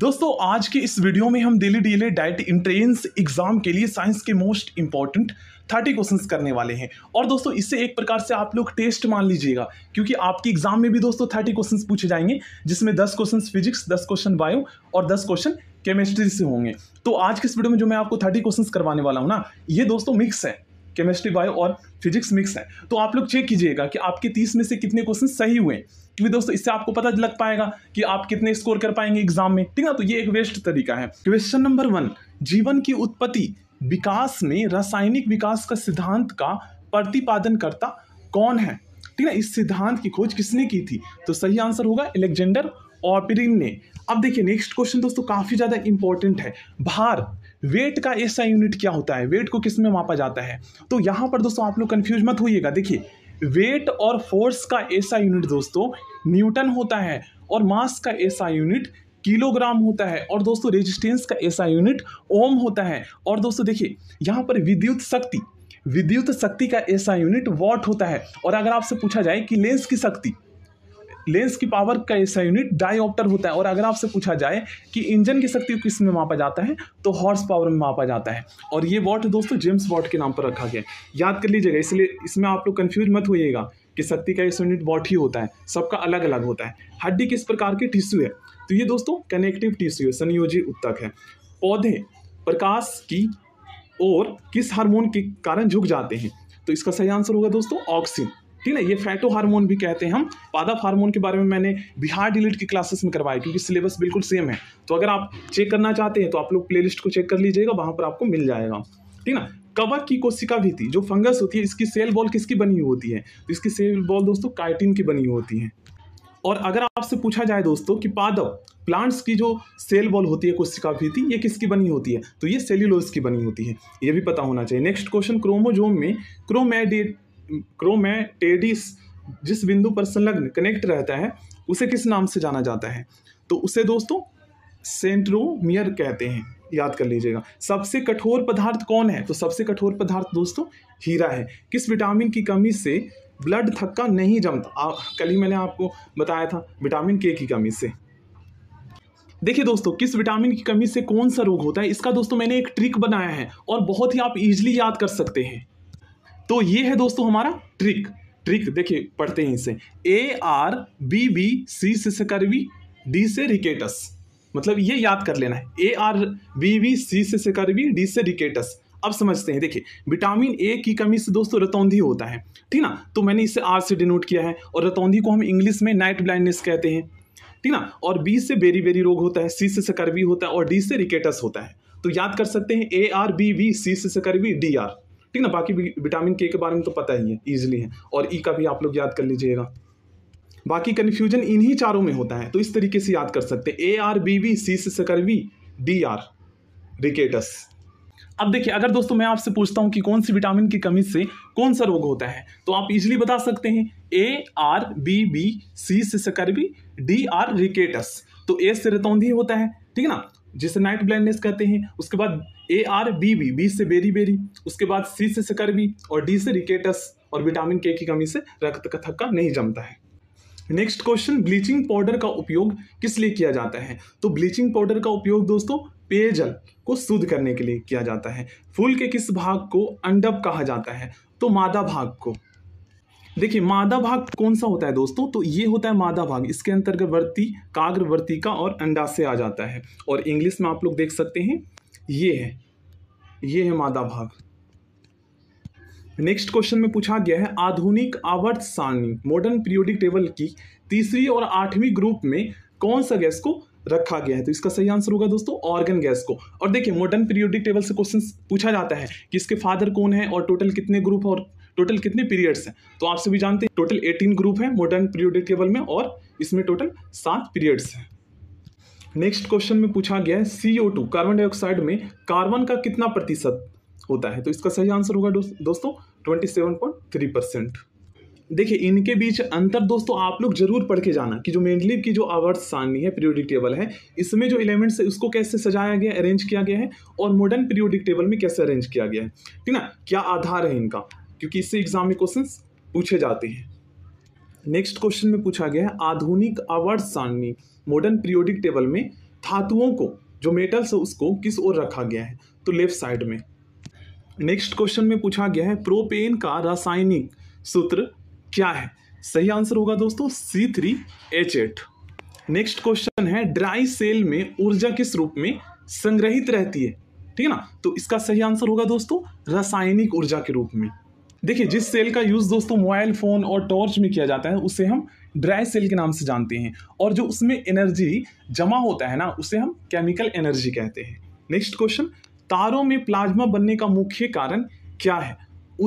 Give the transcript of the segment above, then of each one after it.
दोस्तों आज के इस वीडियो में हम daily daily diet entrance exam के लिए साइंस के मोस्ट इंपॉर्टेंट थर्टी क्वेश्चंस करने वाले हैं और दोस्तों इससे एक प्रकार से आप लोग टेस्ट मान लीजिएगा क्योंकि आपके एग्जाम में भी दोस्तों थर्टी क्वेश्चंस पूछे जाएंगे जिसमें दस क्वेश्चंस फिजिक्स दस क्वेश्चन बायो और दस क्वेश्चन केमिस्ट्री से होंगे तो आज के इस वीडियो में जो मैं आपको थर्टी क्वेश्चन करवाने वाला हूँ ना ये दोस्तों मिक्स है केमिस्ट्री बायो और फिजिक्स मिक्स है तो आप लोग चेक कीजिएगा कि आपके तीस में से कितने क्वेश्चन सही हुए क्योंकि दोस्तों इससे आपको पता लग पाएगा कि आप कितने स्कोर कर पाएंगे एग्जाम में ठीक है तो ये एक वेस्ट तरीका है क्वेश्चन नंबर वन जीवन की उत्पत्ति विकास में रासायनिक विकास का सिद्धांत का प्रतिपादन करता कौन है ठीक है इस सिद्धांत की खोज किसने की थी तो सही आंसर होगा एलेक्जेंडर ऑपिरिन ने अब देखिए नेक्स्ट क्वेश्चन दोस्तों काफ़ी ज़्यादा इंपॉर्टेंट है भार वेट का ऐसा यूनिट क्या होता है वेट को किस में मापा जाता है तो यहाँ पर दोस्तों आप लोग कन्फ्यूज मत होइएगा देखिए वेट और फोर्स का ऐसा यूनिट दोस्तों न्यूटन होता है और मास का ऐसा यूनिट किलोग्राम होता है और दोस्तों रेजिस्टेंस का ऐसा यूनिट ओम होता है और दोस्तों देखिए यहाँ पर विद्युत शक्ति विद्युत शक्ति का ऐसा यूनिट वॉट होता है और अगर आपसे पूछा जाए कि लेंस की शक्ति लेंस की पावर का ऐसा यूनिट ऑप्टर होता है और अगर आपसे पूछा जाए कि इंजन की शक्ति किस में मापा जाता है तो हॉर्स पावर में मापा जाता है और ये वॉट दोस्तों जेम्स वॉट के नाम पर रखा गया याद कर लीजिएगा इसलिए इसमें आप लोग कन्फ्यूज मत होइएगा कि शक्ति का ऐसा यूनिट वॉट ही होता है सबका अलग अलग होता है हड्डी किस प्रकार के टिश्यू है तो ये दोस्तों कनेक्टिव टिश्यू है संयोजी उत्तक है पौधे प्रकाश की और किस हार्मोन के कारण झुक जाते हैं तो इसका सही आंसर होगा दोस्तों ऑक्सीन ठीक है ये फैटो हार्मोन भी कहते हैं हम पादप हार्मोन के बारे में मैंने बिहार डिलीट की क्लासेस में करवाया क्योंकि सिलेबस बिल्कुल सेम है तो अगर आप चेक करना चाहते हैं तो आप लोग प्ले को चेक कर लीजिएगा वहाँ पर आपको मिल जाएगा ठीक ना कवक की कोशिका भी थी जो फंगस होती है इसकी सेल बॉल किसकी बनी होती है तो इसकी सेल बॉल दोस्तों काइटिन की बनी होती है और अगर आपसे पूछा जाए दोस्तों कि पादप प्लांट्स की जो सेल बॉल होती है कोशिका भीति ये किसकी बनी होती है तो ये सेल्यूलोस की बनी होती है ये भी पता होना चाहिए नेक्स्ट क्वेश्चन क्रोमोजोम में क्रोमेडेट क्रोम में टेडिस जिस बिंदु पर संलग्न कनेक्ट रहता है उसे किस नाम से जाना जाता है तो उसे दोस्तों सेंट्रोमियर कहते हैं याद कर लीजिएगा सबसे कठोर पदार्थ कौन है तो सबसे कठोर पदार्थ दोस्तों हीरा है किस विटामिन की कमी से ब्लड थक्का नहीं जमता कल ही मैंने आपको बताया था विटामिन के की कमी से देखिए दोस्तों किस विटामिन की कमी से कौन सा रोग होता है इसका दोस्तों मैंने एक ट्रिक बनाया है और बहुत ही आप इजीली याद कर सकते हैं तो ये है दोस्तों हमारा ट्रिक ट्रिक देखिए पढ़ते हैं इसे A R B B C से सिकरवी डी से रिकेटस मतलब ये याद कर लेना है A R B B C से सिकरवी डी से रिकेटस अब समझते हैं देखिए विटामिन ए की कमी से दोस्तों रतौंधी होता है ठीक ना तो मैंने इसे आर से डिनोट किया है और रतौंधी को हम इंग्लिश में नाइट ब्लाइंडनेस कहते हैं ठीक ना और बी से बेरी बेरी रोग होता है सी से सकरवी होता है और डी से रिकेटस होता है तो याद कर सकते हैं A R B B C से सकरवी डी आर ठीक ना बाकी विटामिन के के बारे में तो पता ही है ईजिली है और ई e का भी आप लोग याद कर लीजिएगा बाकी कन्फ्यूजन इन्हीं चारों में होता है तो इस तरीके से याद कर सकते हैं A R B V C से वी डी आर रिकेटस अब देखिए अगर दोस्तों मैं आपसे पूछता हूं कि कौन सी विटामिन की कमी से कौन सा रोग होता है तो आप इजिली बता सकते हैं A R B B C से वी डी आर रिकेटस तो ए से रतौंधी होता है ठीक है ना जिसे नाइट ब्लाइंडनेस कहते हैं उसके बाद A R B B B से बेरी बेरी उसके बाद सी से सकरबी और डी से रिकेटस और विटामिन के की कमी से रक्त का थक्का नहीं जमता है नेक्स्ट क्वेश्चन ब्लीचिंग पाउडर का उपयोग किस लिए किया जाता है तो ब्लीचिंग पाउडर का उपयोग दोस्तों पेयजल को शुद्ध करने के लिए किया जाता है फूल के किस भाग को अंडब कहा जाता है तो मादा भाग को देखिए मादा भाग कौन सा होता है दोस्तों तो ये होता है मादा भाग इसके अंतर्गवर्ती काग्रवर्तिका और अंडाशय आ जाता है और इंग्लिश में आप लोग देख सकते हैं ये है ये है मादा भाग नेक्स्ट क्वेश्चन में पूछा गया है आधुनिक आवर्त सारणी मॉडर्न पीरियोडिक टेबल की तीसरी और आठवीं ग्रुप में कौन सा गैस को रखा गया है तो इसका सही आंसर होगा दोस्तों ऑर्गन गैस को और देखिए मॉडर्न पीरियोडिक टेबल से क्वेश्चन पूछा जाता है कि इसके फादर कौन है और टोटल कितने ग्रुप और टोटल कितने पीरियड्स हैं तो आप सभी जानते हैं टोटल एटीन ग्रुप हैं मॉडर्न पीरियोडिक टेबल में और इसमें टोटल सात पीरियड्स हैं नेक्स्ट क्वेश्चन में पूछा गया है सी कार्बन डाइऑक्साइड में कार्बन का कितना प्रतिशत होता है तो इसका सही आंसर होगा दो, दोस्तों ट्वेंटी सेवन देखिए इनके बीच अंतर दोस्तों आप लोग जरूर पढ़ के जाना कि जो मेंडलिव की जो आवर्त सारणी है पीरियोडिक टेबल है इसमें जो एलिमेंट्स है उसको कैसे सजाया गया अरेंज किया गया है और मॉडर्न पीरियोडिक टेबल में कैसे अरेंज किया गया है ठीक ना क्या आधार है इनका क्योंकि इससे एग्जाम में क्वेश्चन पूछे जाते हैं नेक्स्ट क्वेश्चन में पूछा गया है आधुनिक आवर्त सारणी मॉडर्न पीरियोडिक टेबल में धातुओं को जो मेटल्स है उसको किस ओर रखा गया है तो लेफ्ट साइड में नेक्स्ट क्वेश्चन में पूछा गया है प्रोपेन का रासायनिक सूत्र क्या है सही आंसर होगा दोस्तों C three H eight next question है ड्राई सेल में ऊर्जा किस रूप में संग्रहित रहती है ठीक है ना तो इसका सही आंसर होगा दोस्तों रासायनिक ऊर्जा के रूप में देखिए जिस सेल का यूज़ दोस्तों मोबाइल फ़ोन और टॉर्च में किया जाता है उसे हम ड्राई सेल के नाम से जानते हैं और जो उसमें एनर्जी जमा होता है ना उसे हम केमिकल एनर्जी कहते हैं नेक्स्ट क्वेश्चन तारों में प्लाज्मा बनने का मुख्य कारण क्या है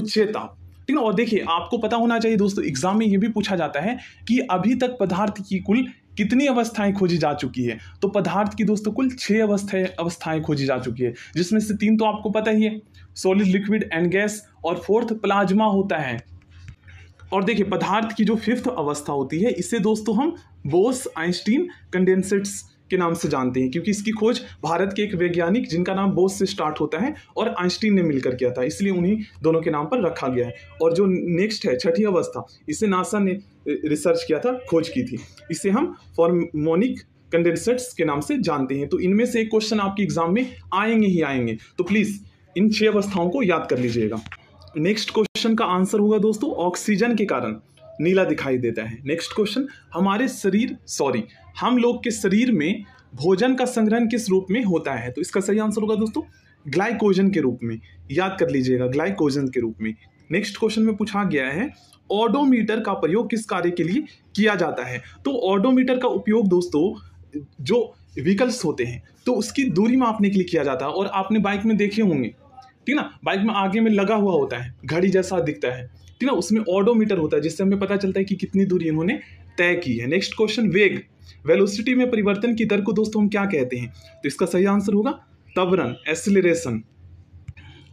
उच्च ताप ठीक है और देखिए आपको पता होना चाहिए दोस्तों एग्जाम में ये भी पूछा जाता है कि अभी तक पदार्थ की कुल कितनी अवस्थाएं खोजी जा चुकी है तो पदार्थ की दोस्तों कुल छः अवस्थाएं अवस्थाएं खोजी जा चुकी है जिसमें से तीन तो आपको पता ही है सॉलिड लिक्विड एंड गैस और फोर्थ प्लाज्मा होता है और देखिए पदार्थ की जो फिफ्थ अवस्था होती है इसे दोस्तों हम बोस आइंस्टीन कंडेंसेट्स के नाम से जानते हैं क्योंकि इसकी खोज भारत के एक वैज्ञानिक जिनका नाम बोस से स्टार्ट होता है और आइंस्टीन ने मिलकर किया था इसलिए उन्हीं दोनों के नाम पर रखा गया है और जो नेक्स्ट है छठी अवस्था इसे नासा ने रिसर्च किया था खोज की थी इसे हम फॉर्मोनिक कंडेंसेट्स के नाम से जानते हैं तो इनमें से एक क्वेश्चन आपके एग्जाम में आएंगे ही आएंगे तो प्लीज़ इन छह अवस्थाओं को याद कर लीजिएगा नेक्स्ट क्वेश्चन का आंसर होगा दोस्तों ऑक्सीजन के कारण नीला दिखाई देता है नेक्स्ट क्वेश्चन हमारे शरीर सॉरी हम लोग के शरीर में भोजन का संग्रहण किस रूप में होता है तो इसका सही आंसर होगा दोस्तों ग्लाइकोजन के रूप में याद कर लीजिएगा ग्लाइकोजन के रूप में नेक्स्ट क्वेश्चन में पूछा गया है ऑडोमीटर का प्रयोग किस कार्य के लिए किया जाता है तो ऑडोमीटर का उपयोग दोस्तों जो व्हीकल्स होते हैं तो उसकी दूरी मापने के लिए किया जाता है और आपने बाइक में देखे होंगे ठीक ना बाइक में आगे में लगा हुआ होता है घड़ी जैसा दिखता है ठीक ना उसमें ऑडोमीटर होता है जिससे हमें पता चलता है कि कितनी दूरी इन्होंने तय की है नेक्स्ट क्वेश्चन वेग वेलोसिटी में परिवर्तन की दर को दोस्तों हम क्या कहते हैं तो इसका सही आंसर होगा तवरन एसिलेशन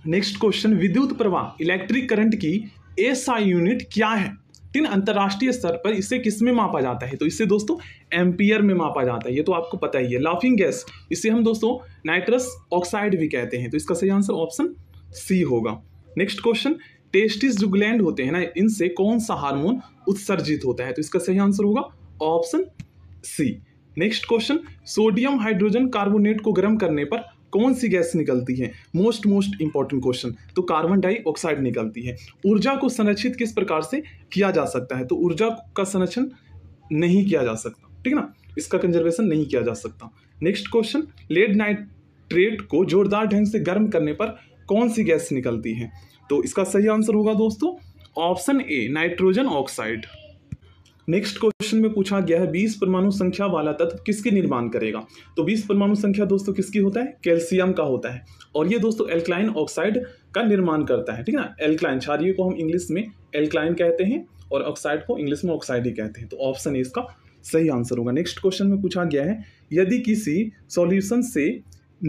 नेक्स्ट क्वेश्चन विद्युत प्रवाह इलेक्ट्रिक करंट की एस यूनिट क्या है तीन अंतर्राष्ट्रीय स्तर पर इसे किस में मापा जाता है तो इसे दोस्तों एम्पियर में मापा जाता है ये तो आपको पता ही है लाफिंग गैस इसे हम दोस्तों नाइट्रस ऑक्साइड भी कहते हैं तो इसका सही आंसर ऑप्शन सी होगा नेक्स्ट क्वेश्चन टेस्टिस जो ग्लैंड होते हैं ना इनसे कौन सा हार्मोन उत्सर्जित होता है तो इसका सही आंसर होगा option C next question sodium hydrogen carbonate को गर्म करने पर कौन सी गैस निकलती है मोस्ट मोस्ट इंपॉर्टेंट क्वेश्चन तो कार्बन डाइऑक्साइड निकलती है ऊर्जा को संरक्षित किस प्रकार से किया जा सकता है तो ऊर्जा का संरक्षण नहीं किया जा सकता ठीक है ना इसका कंजर्वेशन नहीं किया जा सकता नेक्स्ट क्वेश्चन लेड नाइट्रेट को जोरदार ढंग से गर्म करने पर कौन सी गैस निकलती है तो इसका सही आंसर होगा दोस्तों option A nitrogen oxide next question question में पूछा गया है बीस परमाणु संख्या वाला तत्व किसके निर्माण करेगा तो बीस परमाणु संख्या दोस्तों किसकी होता है कैल्शियम का होता है और ये दोस्तों एल्क्लाइन ऑक्साइड का निर्माण करता है ठीक है ना एल्क्लाइन क्षारिय को हम इंग्लिश में एल्क्लाइन कहते हैं और ऑक्साइड को इंग्लिश में ऑक्साइड ही कहते हैं तो ऑप्शन ए इसका सही आंसर होगा नेक्स्ट क्वेश्चन में पूछा गया है यदि किसी सॉल्यूशन से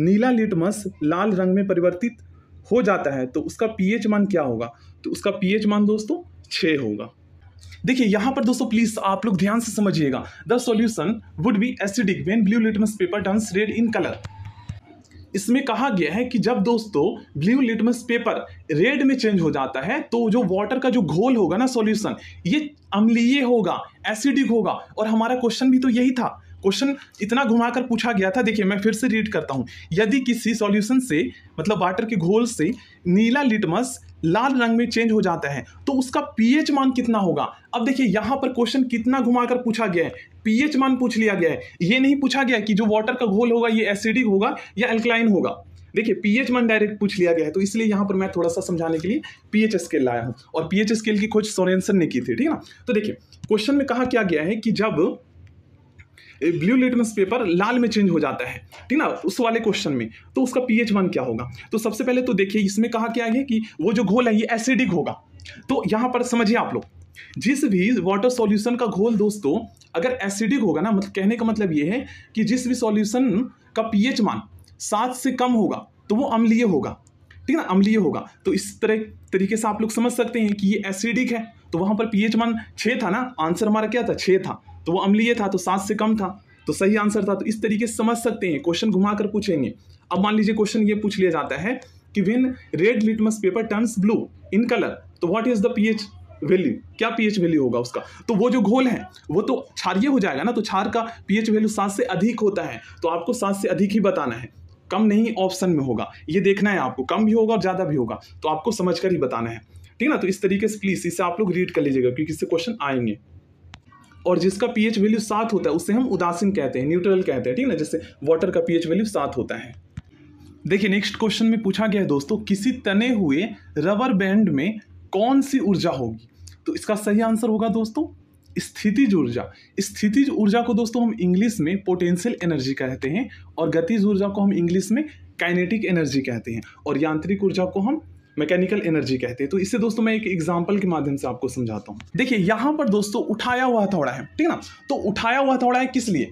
नीला लिटमस लाल रंग में परिवर्तित हो जाता है तो उसका पीएच मान क्या होगा तो उसका पीएच मान दोस्तों छः होगा देखिए यहां पर दोस्तों प्लीज आप लोग ध्यान से समझिएगा the solution would be acidic when blue litmus paper turn red in colour इसमें कहा गया है कि जब दोस्तों ब्लू लिटमस पेपर रेड में चेंज हो जाता है तो जो वाटर का जो घोल होगा ना सॉल्यूशन ये अम्लीय होगा एसिडिक होगा और हमारा क्वेश्चन भी तो यही था क्वेश्चन इतना घुमाकर पूछा गया था देखिए मैं फिर से रीड करता हूँ यदि किसी सॉल्यूशन से मतलब वाटर के घोल से नीला लिटमस लाल रंग में चेंज हो जाता है तो उसका पीएच मान कितना होगा अब देखिए यहाँ पर क्वेश्चन कितना घुमाकर पूछा गया है पीएच मान पूछ लिया गया है ये नहीं पूछा गया कि जो वाटर का घोल होगा ये एसिडिक होगा या अल्कलाइन होगा देखिए पीएच मान डायरेक्ट पूछ लिया गया है तो इसलिए यहाँ पर मैं थोड़ा सा समझाने के लिए पीएच स्केल लाया हूँ और पीएच स्केल की खोज सोरेंसन ने की थी ठीक है ना तो देखिए क्वेश्चन में कहा क्या गया है कि जब ब्लू लिटमस पेपर लाल में चेंज हो जाता है ठीक ना उस वाले क्वेश्चन में तो उसका पी एच वन क्या होगा तो सबसे पहले तो देखिए इसमें कहा क्या है कि वो जो घोल है ये एसिडिक होगा तो यहाँ पर समझिए आप लोग जिस भी वाटर सॉल्यूशन का घोल दोस्तों अगर एसिडिक होगा ना मतलब कहने का मतलब ये है कि जिस भी सॉल्यूशन का पीएच मान सात से कम होगा तो वो अम्लीय होगा ठीक है ना अम्लीय होगा तो इस तरह तरीके से आप लोग समझ सकते हैं कि ये एसिडिक है तो वहाँ पर पी एच मान छः था ना आंसर हमारा क्या था छः था तो वो अम्लीय था तो सात से कम था तो सही आंसर था तो इस तरीके से समझ सकते हैं क्वेश्चन घुमा कर पूछेंगे अब मान लीजिए क्वेश्चन ये पूछ लिया जाता है कि when red litmus paper turns blue in colour तो what is the pH value क्या पीएच वैल्यू होगा उसका तो वो जो घोल है वो तो क्षारिय हो जाएगा ना तो क्षार का पीएच वैल्यू सात से अधिक होता है तो आपको सात से अधिक ही बताना है कम नहीं ऑप्शन में होगा ये देखना है आपको कम भी होगा और ज़्यादा भी होगा तो आपको समझ कर ही बताना है ठीक है ना तो इस तरीके से प्लीज़ इसे आप लोग रीड कर लीजिएगा क्योंकि इससे क्वेश्चन आएंगे और जिसका पीएच वैल्यू सात होता है उसे हम उदासीन कहते हैं न्यूट्रल कहते हैं ठीक है ना जैसे वाटर का पीएच वैल्यू सात होता है देखिए नेक्स्ट क्वेश्चन में पूछा गया है दोस्तों किसी तने हुए रबर बैंड में कौन सी ऊर्जा होगी तो इसका सही आंसर होगा दोस्तों स्थितिज ऊर्जा स्थितिज ऊर्जा को दोस्तों हम इंग्लिश में पोटेंशियल एनर्जी कहते हैं और गतिज ऊर्जा को हम इंग्लिश में काइनेटिक एनर्जी कहते हैं और यांत्रिक ऊर्जा को हम मैकेनिकल एनर्जी कहते हैं तो इससे दोस्तों मैं एक एग्जाम्पल के माध्यम से आपको समझाता हूँ देखिए यहाँ पर दोस्तों उठाया हुआ हथौड़ा है ठीक है ना तो उठाया हुआ हथौड़ा है किस लिए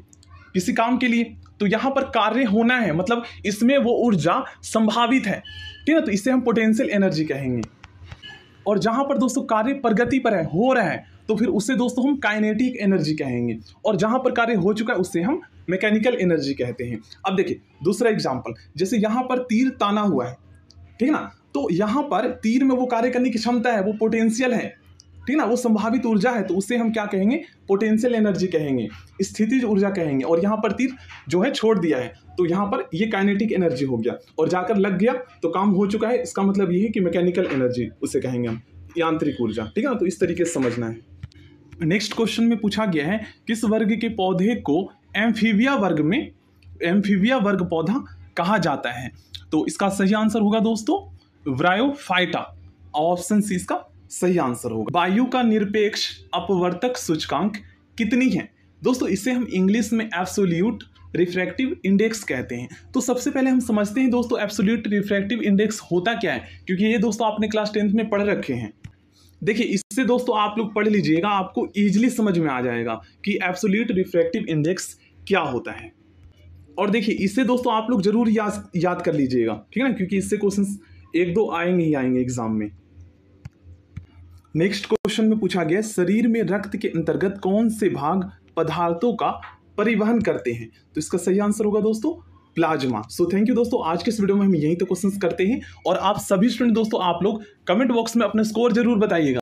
किसी काम के लिए तो यहाँ पर कार्य होना है मतलब इसमें वो ऊर्जा संभावित है ठीक है ना तो इसे हम पोटेंशियल एनर्जी कहेंगे और जहाँ पर दोस्तों कार्य प्रगति पर है हो रहा है तो फिर उससे दोस्तों हम काइनेटिक एनर्जी कहेंगे और जहाँ पर कार्य हो चुका है उससे हम मैकेनिकल एनर्जी कहते हैं अब देखिए दूसरा एग्जाम्पल जैसे यहाँ पर तीर ताना हुआ है ठीक है ना तो यहाँ पर तीर में वो कार्य करने की क्षमता है वो पोटेंशियल है ठीक ना वो संभावित ऊर्जा है तो उसे हम क्या कहेंगे पोटेंशियल एनर्जी कहेंगे स्थिति ऊर्जा कहेंगे और यहाँ पर तीर जो है छोड़ दिया है तो यहाँ पर ये काइनेटिक एनर्जी हो गया और जाकर लग गया तो काम हो चुका है इसका मतलब ये है कि मैकेनिकल एनर्जी उसे कहेंगे हम यांत्रिक ऊर्जा ठीक है ना तो इस तरीके से समझना है नेक्स्ट क्वेश्चन में पूछा गया है किस वर्ग के पौधे को एम्फीविया वर्ग में एम्फीविया वर्ग पौधा कहा जाता है तो इसका सही आंसर होगा दोस्तों व्रायोफाइटा ऑप्शन सी इसका सही आंसर होगा वायु का निरपेक्ष अपवर्तक सूचकांक कितनी है दोस्तों इसे हम इंग्लिश में एब्सोल्यूट रिफ्रैक्टिव इंडेक्स कहते हैं तो सबसे पहले हम समझते हैं दोस्तों एब्सोल्यूट रिफ्रैक्टिव इंडेक्स होता क्या है क्योंकि ये दोस्तों आपने क्लास टेंथ में पढ़ रखे हैं देखिए इससे दोस्तों आप लोग पढ़ लीजिएगा आपको ईजिली समझ में आ जाएगा कि एब्सोल्यूट रिफ्रैक्टिव इंडेक्स क्या होता है और देखिए इससे दोस्तों आप लोग जरूर याद याद कर लीजिएगा ठीक है ना क्योंकि इससे क्वेश्चन एक दो आएंगे ही आएंगे एग्जाम में नेक्स्ट क्वेश्चन में पूछा गया शरीर में रक्त के अंतर्गत कौन से भाग पदार्थों का परिवहन करते हैं तो इसका सही आंसर होगा दोस्तों प्लाज्मा सो थैंक यू दोस्तों आज के इस वीडियो में हम यहीं तो क्वेश्चंस करते हैं और आप सभी स्टूडेंट दोस्तों आप लोग कमेंट बॉक्स में अपना स्कोर जरूर बताइएगा